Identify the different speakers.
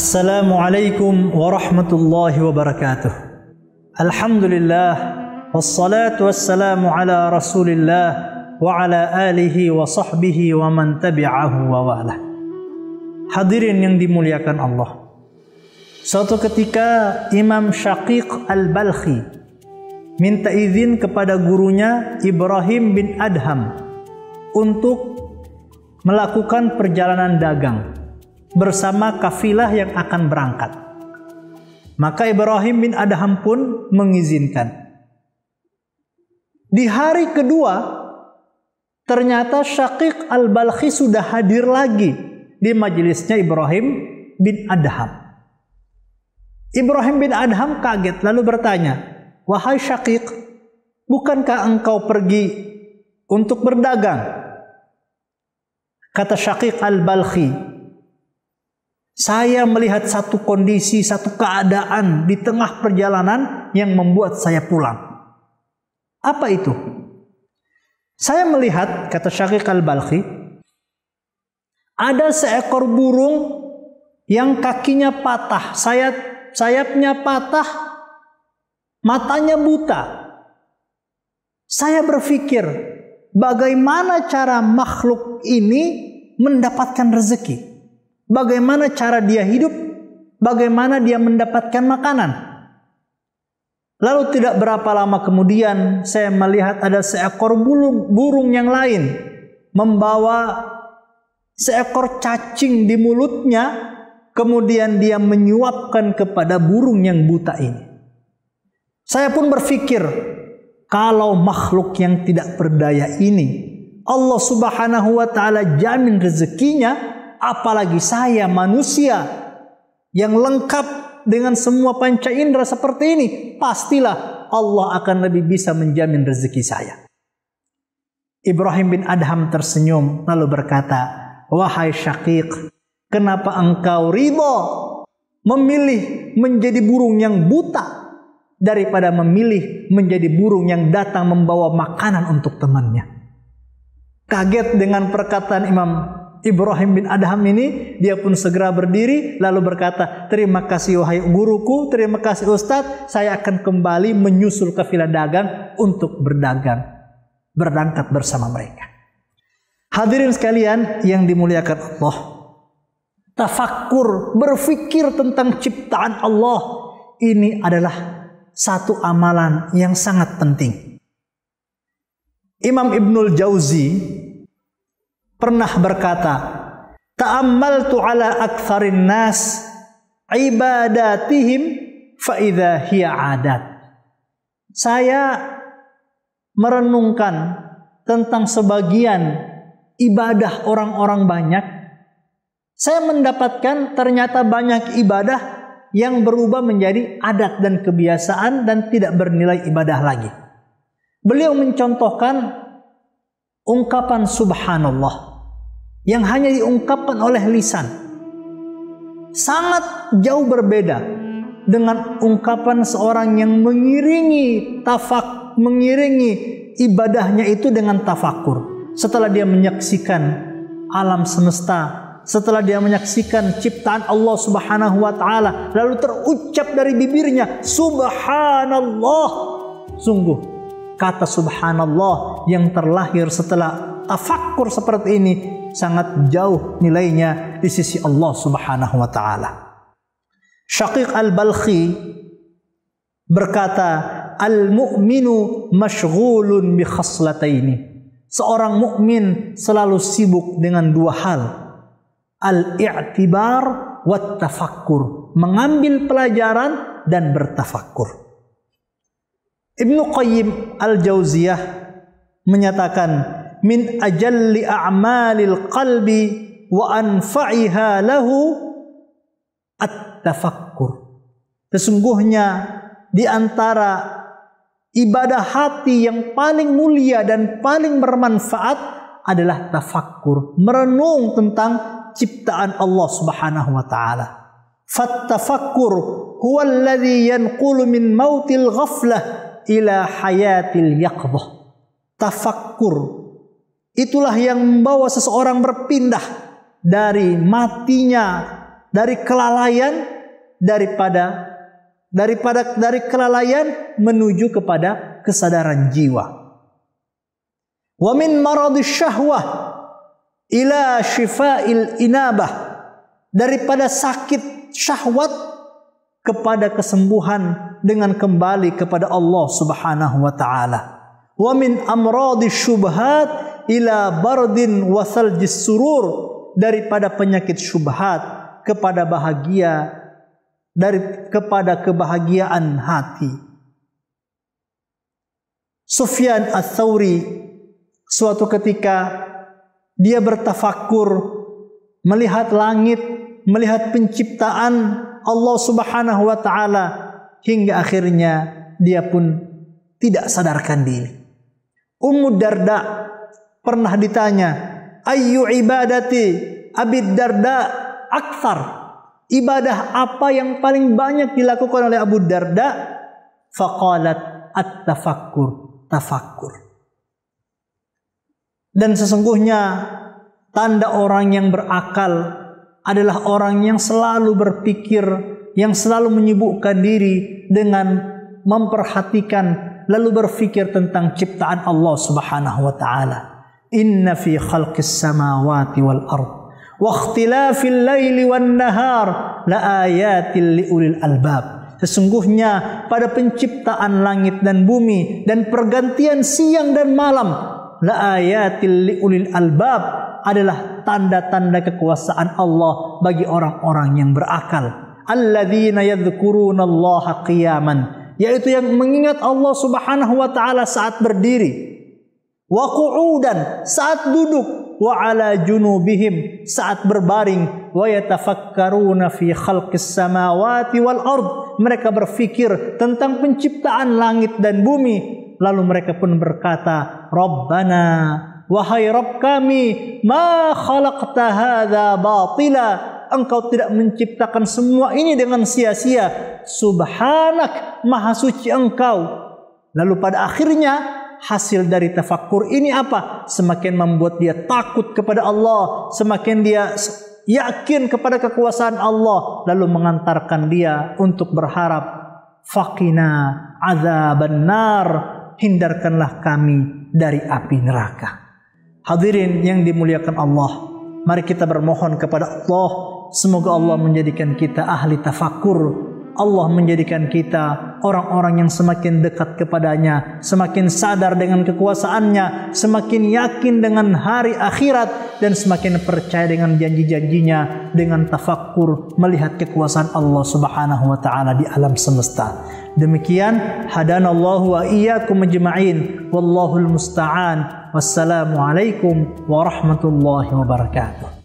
Speaker 1: Assalamualaikum warahmatullahi wabarakatuh. Alhamdulillah wassalatu wassalamu ala Rasulillah wa ala alihi wa sahbihi wa man tabi'ahu wa wala. Hadirin yang dimuliakan Allah. Suatu ketika Imam Syaqiq Al-Balkhi minta izin kepada gurunya Ibrahim bin Adham untuk melakukan perjalanan dagang bersama kafilah yang akan berangkat. Maka Ibrahim bin Adham pun mengizinkan. Di hari kedua, ternyata Syakik al-Balkhi sudah hadir lagi di majelisnya Ibrahim bin Adham. Ibrahim bin Adham kaget lalu bertanya, Wahai Syakik, bukankah engkau pergi untuk berdagang? Kata Syakik al-Balkhi, saya melihat satu kondisi, satu keadaan di tengah perjalanan yang membuat saya pulang. Apa itu? Saya melihat, kata Syakir al ada seekor burung yang kakinya patah, sayap sayapnya patah, matanya buta. Saya berpikir, bagaimana cara makhluk ini mendapatkan rezeki? bagaimana cara dia hidup, bagaimana dia mendapatkan makanan. Lalu tidak berapa lama kemudian saya melihat ada seekor burung, burung yang lain membawa seekor cacing di mulutnya, kemudian dia menyuapkan kepada burung yang buta ini. Saya pun berpikir, kalau makhluk yang tidak berdaya ini Allah Subhanahu wa taala jamin rezekinya apalagi saya manusia yang lengkap dengan semua panca indera seperti ini, pastilah Allah akan lebih bisa menjamin rezeki saya. Ibrahim bin Adham tersenyum lalu berkata, "Wahai Syaqiq, kenapa engkau ridho memilih menjadi burung yang buta daripada memilih menjadi burung yang datang membawa makanan untuk temannya?" Kaget dengan perkataan Imam Ibrahim bin Adham ini dia pun segera berdiri lalu berkata terima kasih wahai guruku terima kasih ustaz saya akan kembali menyusul vila dagang untuk berdagang berangkat bersama mereka hadirin sekalian yang dimuliakan Allah tafakkur berfikir tentang ciptaan Allah ini adalah satu amalan yang sangat penting Imam Ibnul Jauzi pernah berkata, "Ta'ammaltu ala aktsarin nas ibadatihim fa hiya adat." Saya merenungkan tentang sebagian ibadah orang-orang banyak. Saya mendapatkan ternyata banyak ibadah yang berubah menjadi adat dan kebiasaan dan tidak bernilai ibadah lagi. Beliau mencontohkan ungkapan subhanallah yang hanya diungkapkan oleh lisan sangat jauh berbeda dengan ungkapan seorang yang mengiringi tafak mengiringi ibadahnya itu dengan tafakur setelah dia menyaksikan alam semesta setelah dia menyaksikan ciptaan Allah Subhanahu wa taala lalu terucap dari bibirnya subhanallah sungguh kata subhanallah yang terlahir setelah tafakur seperti ini sangat jauh nilainya di sisi Allah Subhanahu wa taala. Syaqiq Al-Balkhi berkata, "Al-mu'minu mashghulun bi khaslataini." Seorang mukmin selalu sibuk dengan dua hal, al-i'tibar wa tafakkur, mengambil pelajaran dan bertafakkur. Ibnu Qayyim Al-Jauziyah menyatakan min ajalli a'malil qalbi wa anfa'iha lahu at-tafakkur. Sesungguhnya di antara ibadah hati yang paling mulia dan paling bermanfaat adalah tafakkur, merenung tentang ciptaan Allah Subhanahu wa taala. Fattafakkur huwa alladhi yanqulu min mautil ghaflah ila hayatil yaqdhah. Tafakkur Itulah yang membawa seseorang berpindah dari matinya, dari kelalaian daripada daripada dari kelalaian menuju kepada kesadaran jiwa. Wa min maradhi syahwah ila shifail inabah. Daripada sakit syahwat kepada kesembuhan dengan kembali kepada Allah Subhanahu wa taala. Wa min amradhi syubhat ila bardin wasal jisurur daripada penyakit syubhat kepada bahagia dari kepada kebahagiaan hati. Sufyan Ats-Tsauri suatu ketika dia bertafakur melihat langit, melihat penciptaan Allah Subhanahu wa taala hingga akhirnya dia pun tidak sadarkan diri. Ummu Darda pernah ditanya, ayu ibadati abid Darda aksar Ibadah apa yang paling banyak dilakukan oleh Abu Darda? Faqalat at-tafakkur, tafakkur. Dan sesungguhnya tanda orang yang berakal adalah orang yang selalu berpikir, yang selalu menyibukkan diri dengan memperhatikan lalu berpikir tentang ciptaan Allah Subhanahu wa taala. Inna fi khalqis samawati wal ard wa ikhtilafil laili wan nahar la ayatil liulil albab. Sesungguhnya pada penciptaan langit dan bumi dan pergantian siang dan malam la ayatil liulil albab adalah tanda-tanda kekuasaan Allah bagi orang-orang yang berakal. Alladzina yadhkurunallaha qiyaman yaitu yang mengingat Allah Subhanahu wa taala saat berdiri wa qu'udan saat duduk wa ala junubihim saat berbaring wa yatafakkaruna fi khalqis samawati wal ard mereka berfikir tentang penciptaan langit dan bumi lalu mereka pun berkata rabbana wahai rabb kami ma khalaqta hadza batila engkau tidak menciptakan semua ini dengan sia-sia subhanak maha suci engkau lalu pada akhirnya hasil dari tafakur ini apa? Semakin membuat dia takut kepada Allah, semakin dia yakin kepada kekuasaan Allah, lalu mengantarkan dia untuk berharap fakina azaban benar hindarkanlah kami dari api neraka. Hadirin yang dimuliakan Allah, mari kita bermohon kepada Allah, semoga Allah menjadikan kita ahli tafakur Allah menjadikan kita orang-orang yang semakin dekat kepadanya, semakin sadar dengan kekuasaannya, semakin yakin dengan hari akhirat, dan semakin percaya dengan janji-janjinya, dengan tafakkur melihat kekuasaan Allah Subhanahu wa Ta'ala di alam semesta. Demikian, hadanallahu wa iyyakum majma'in, wallahul musta'an, wassalamualaikum warahmatullahi wabarakatuh.